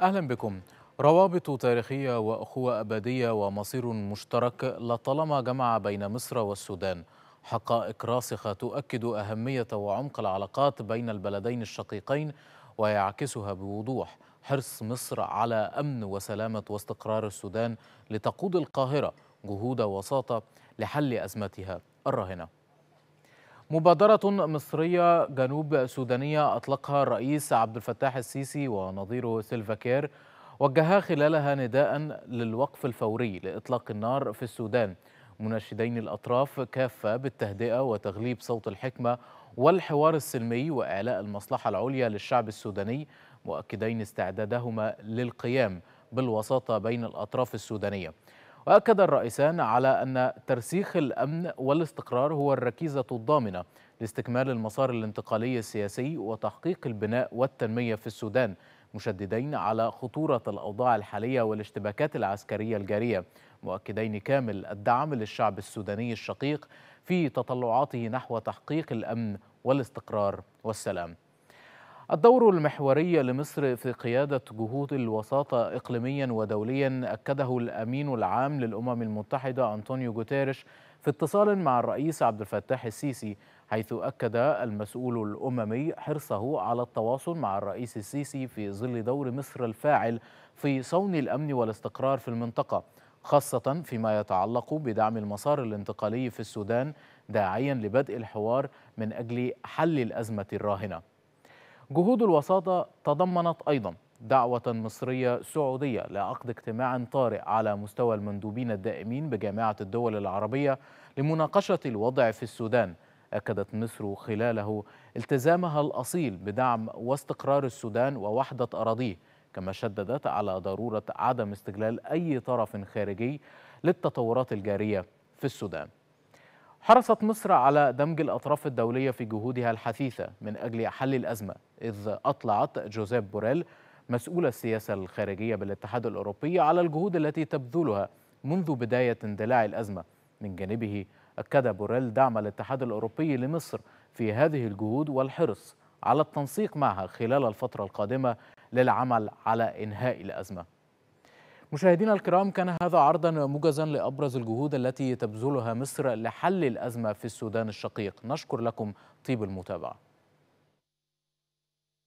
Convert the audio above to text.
أهلا بكم روابط تاريخية وأخوة أبدية ومصير مشترك لطالما جمع بين مصر والسودان حقائق راسخة تؤكد أهمية وعمق العلاقات بين البلدين الشقيقين ويعكسها بوضوح حرص مصر على أمن وسلامة واستقرار السودان لتقود القاهرة جهود وساطة لحل أزمتها الراهنة مبادرة مصرية جنوب سودانية أطلقها الرئيس عبد الفتاح السيسي ونظيره سيلفا كير وجها خلالها نداء للوقف الفوري لإطلاق النار في السودان مناشدين الأطراف كافة بالتهدئة وتغليب صوت الحكمة والحوار السلمي وإعلاء المصلحة العليا للشعب السوداني مؤكدين استعدادهما للقيام بالوساطة بين الأطراف السودانية وأكد الرئيسان على أن ترسيخ الأمن والاستقرار هو الركيزة الضامنة لاستكمال المسار الانتقالي السياسي وتحقيق البناء والتنمية في السودان مشددين على خطورة الأوضاع الحالية والاشتباكات العسكرية الجارية مؤكدين كامل الدعم للشعب السوداني الشقيق في تطلعاته نحو تحقيق الأمن والاستقرار والسلام الدور المحوري لمصر في قيادة جهود الوساطة إقليميا ودوليا أكده الأمين العام للأمم المتحدة أنطونيو جوتيريش في اتصال مع الرئيس عبد الفتاح السيسي حيث أكد المسؤول الأممي حرصه على التواصل مع الرئيس السيسي في ظل دور مصر الفاعل في صون الأمن والاستقرار في المنطقة خاصة فيما يتعلق بدعم المسار الانتقالي في السودان داعيا لبدء الحوار من أجل حل الأزمة الراهنة جهود الوساطة تضمنت أيضا دعوة مصرية سعودية لعقد اجتماع طارئ على مستوى المندوبين الدائمين بجامعة الدول العربية لمناقشة الوضع في السودان أكدت مصر خلاله التزامها الأصيل بدعم واستقرار السودان ووحدة أراضيه كما شددت على ضرورة عدم استغلال أي طرف خارجي للتطورات الجارية في السودان حرصت مصر على دمج الأطراف الدولية في جهودها الحثيثة من أجل حل الأزمة إذ أطلعت جوزيف بوريل مسؤول السياسة الخارجية بالاتحاد الأوروبي على الجهود التي تبذلها منذ بداية اندلاع الأزمة من جانبه أكد بوريل دعم الاتحاد الأوروبي لمصر في هذه الجهود والحرص على التنسيق معها خلال الفترة القادمة للعمل على إنهاء الأزمة مشاهدينا الكرام كان هذا عرضا موجزا لأبرز الجهود التي تبذلها مصر لحل الأزمة في السودان الشقيق نشكر لكم طيب المتابعة